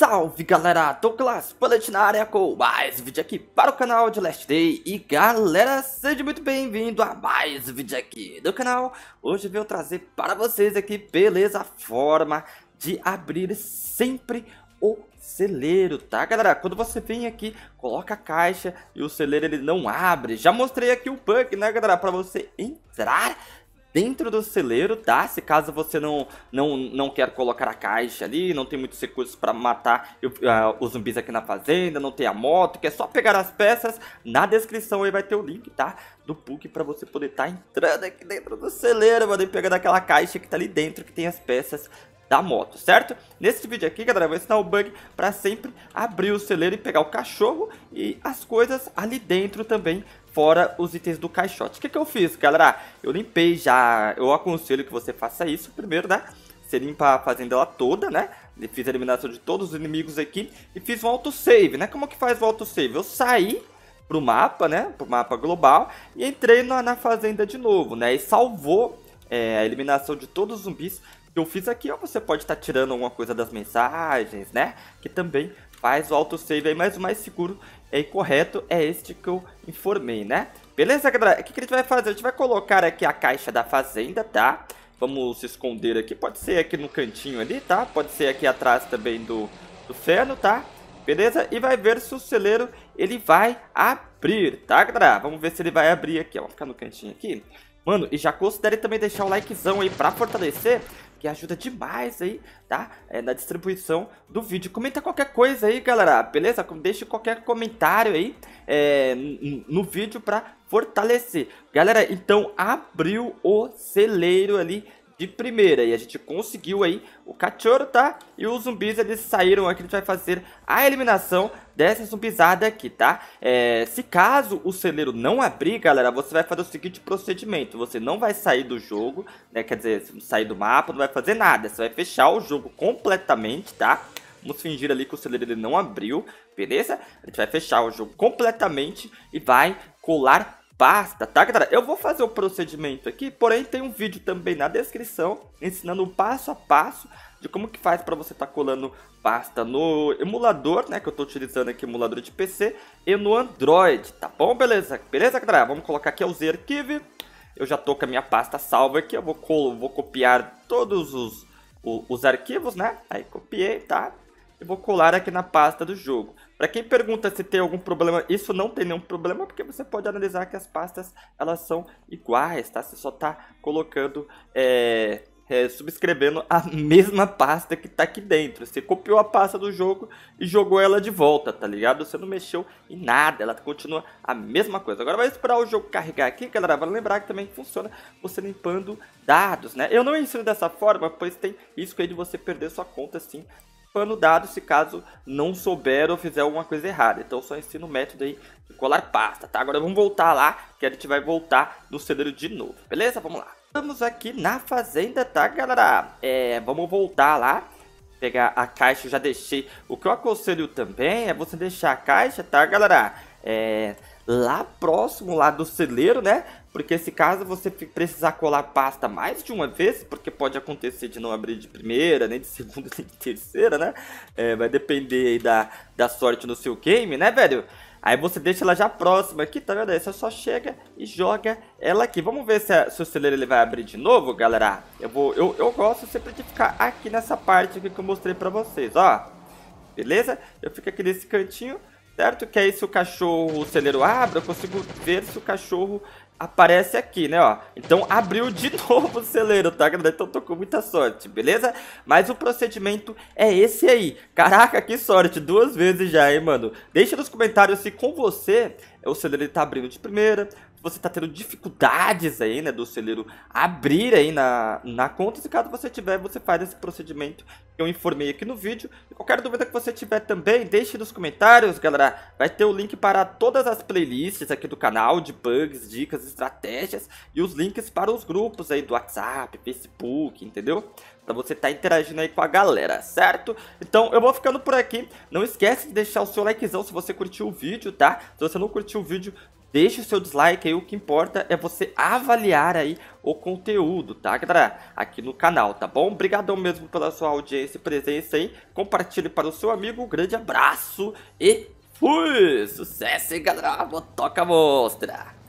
Salve galera, Douglas Bullet na área com mais vídeo aqui para o canal de Last Day E galera, seja muito bem-vindo a mais vídeo aqui do canal Hoje eu venho trazer para vocês aqui, beleza, a forma de abrir sempre o celeiro, tá galera? Quando você vem aqui, coloca a caixa e o celeiro ele não abre Já mostrei aqui o punk, né galera, para você entrar dentro do celeiro, tá? Se caso você não, não, não quer colocar a caixa ali, não tem muitos recursos para matar uh, os zumbis aqui na fazenda, não tem a moto, quer é só pegar as peças, na descrição aí vai ter o link, tá? Do PUC para você poder estar tá entrando aqui dentro do celeiro, mano, e pegando aquela caixa que tá ali dentro, que tem as peças da moto, certo? Nesse vídeo aqui, galera, eu vou ensinar o bug para sempre abrir o celeiro e pegar o cachorro e as coisas ali dentro também fora os itens do caixote. O que, que eu fiz, galera? Eu limpei já, eu aconselho que você faça isso primeiro, né? Você limpa a fazenda ela toda, né? Fiz a eliminação de todos os inimigos aqui e fiz um autosave, né? Como que faz o autosave? Eu saí pro mapa, né? Pro mapa global e entrei na, na fazenda de novo, né? E salvou é, a eliminação de todos os zumbis que eu fiz aqui. Ou você pode estar tá tirando alguma coisa das mensagens, né? Que também faz o autosave aí, mas o mais seguro e correto é este que eu informei, né? Beleza, galera? O que, que a gente vai fazer? A gente vai colocar aqui a caixa da fazenda, tá? Vamos se esconder aqui, pode ser aqui no cantinho ali, tá? Pode ser aqui atrás também do, do feno, tá? Beleza? E vai ver se o celeiro ele vai abrir, tá, galera? Vamos ver se ele vai abrir aqui, ó. Vamos ficar no cantinho aqui. Mano, e já considere também deixar o likezão aí pra fortalecer que ajuda demais aí, tá? É, na distribuição do vídeo. Comenta qualquer coisa aí, galera, beleza? Deixe qualquer comentário aí é, no vídeo para fortalecer. Galera, então abriu o celeiro ali de primeira. E a gente conseguiu aí o cachorro, tá? E os zumbis, eles saíram aqui. A gente vai fazer a eliminação dessa zumbizada aqui, tá? É, se caso o celeiro não abrir, galera, você vai fazer o seguinte procedimento. Você não vai sair do jogo, né? Quer dizer, sair do mapa, não vai fazer nada. Você vai fechar o jogo completamente, tá? Vamos fingir ali que o celeiro ele não abriu, beleza? A gente vai fechar o jogo completamente e vai colar pasta, tá, galera? Eu vou fazer o procedimento aqui, porém tem um vídeo também na descrição ensinando passo a passo de como que faz para você estar tá colando pasta no emulador, né, que eu estou utilizando aqui emulador de PC e no Android, tá bom? Beleza? Beleza, galera? Vamos colocar aqui o Z-Archive. Eu já tô com a minha pasta salva aqui, eu vou, vou copiar todos os, os, os arquivos, né? Aí copiei, tá? e vou colar aqui na pasta do jogo. Para quem pergunta se tem algum problema, isso não tem nenhum problema, porque você pode analisar que as pastas elas são iguais, tá? Você só está colocando, é, é, subscrevendo a mesma pasta que está aqui dentro. Você copiou a pasta do jogo e jogou ela de volta, tá ligado? Você não mexeu em nada, ela continua a mesma coisa. Agora vai esperar o jogo carregar aqui, galera. Vai lembrar que também funciona você limpando dados, né? Eu não ensino dessa forma, pois tem risco aí de você perder sua conta, assim, pano dado se caso não souber ou fizer alguma coisa errada. Então só ensino o método aí de colar pasta, tá? Agora vamos voltar lá, que a gente vai voltar no celeiro de novo, beleza? Vamos lá. Estamos aqui na fazenda, tá, galera? É, vamos voltar lá pegar a caixa, eu já deixei. O que eu aconselho também é você deixar a caixa, tá, galera? É, lá próximo lá do celeiro, né? Porque se caso você precisar colar pasta mais de uma vez, porque pode acontecer de não abrir de primeira, nem de segunda, nem de terceira, né? É, vai depender aí da, da sorte no seu game, né, velho? Aí você deixa ela já próxima aqui, tá vendo? Aí você só chega e joga ela aqui. Vamos ver se, a, se o celeiro ele vai abrir de novo, galera. Eu, vou, eu, eu gosto sempre de ficar aqui nessa parte aqui que eu mostrei pra vocês, ó. Beleza? Eu fico aqui nesse cantinho certo? Que aí se o cachorro, o celeiro abre, eu consigo ver se o cachorro aparece aqui, né, ó. Então abriu de novo o celeiro, tá, galera? Então tô com muita sorte, beleza? Mas o procedimento é esse aí. Caraca, que sorte, duas vezes já, hein, mano? Deixa nos comentários se com você o celeiro tá abrindo de primeira, você está tendo dificuldades aí, né, do celeiro abrir aí na, na conta. Se caso você tiver, você faz esse procedimento que eu informei aqui no vídeo. E qualquer dúvida que você tiver também, deixe nos comentários, galera. Vai ter o link para todas as playlists aqui do canal, de bugs, dicas, estratégias e os links para os grupos aí do WhatsApp, Facebook, entendeu? Pra você estar tá interagindo aí com a galera, certo? Então eu vou ficando por aqui. Não esquece de deixar o seu likezão se você curtiu o vídeo, tá? Se você não curtiu o vídeo, Deixe o seu dislike aí, o que importa é você avaliar aí o conteúdo, tá, galera? Aqui no canal, tá bom? Obrigadão mesmo pela sua audiência e presença aí. Compartilhe para o seu amigo, um grande abraço e fui! Sucesso, hein, galera? Toca a mostra!